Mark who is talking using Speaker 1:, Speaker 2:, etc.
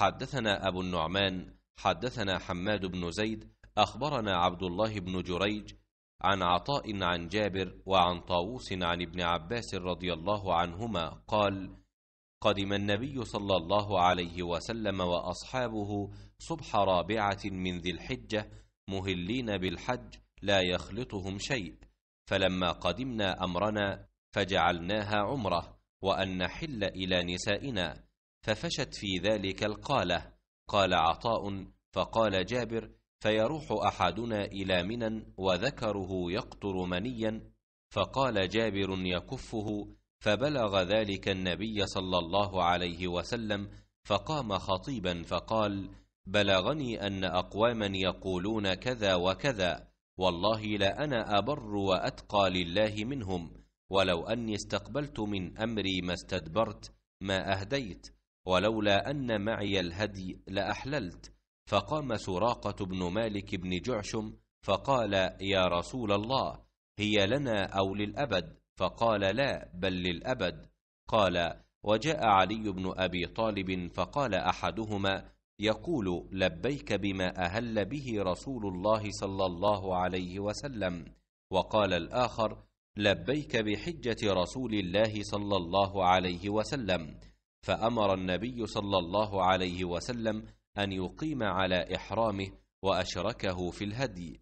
Speaker 1: حدثنا أبو النعمان
Speaker 2: حدثنا حماد بن زيد أخبرنا عبد الله بن جريج عن عطاء عن جابر وعن طاووس عن ابن عباس رضي الله عنهما قال قدم النبي صلى الله عليه وسلم وأصحابه صبح رابعة من ذي الحجة مهلين بالحج لا يخلطهم شيء فلما قدمنا أمرنا فجعلناها عمره وأن نحل إلى نسائنا ففشت في ذلك القالة قال عطاء فقال جابر فيروح أحدنا إلى منى وذكره يقطر منيا فقال جابر يكفه فبلغ ذلك النبي صلى الله عليه وسلم فقام خطيبا فقال بلغني أن أقواما يقولون كذا وكذا والله لأنا أبر وأتقى لله منهم ولو أني استقبلت من أمري ما استدبرت ما أهديت ولولا أن معي الهدي لأحللت فقام سراقة بن مالك بن جعشم فقال يا رسول الله هي لنا أو للأبد فقال لا بل للأبد قال وجاء علي بن أبي طالب فقال أحدهما يقول لبيك بما أهل به رسول الله صلى الله عليه وسلم وقال الآخر لبيك بحجة رسول الله صلى الله عليه وسلم فامر النبي صلى الله عليه وسلم ان يقيم على
Speaker 1: احرامه واشركه في الهدي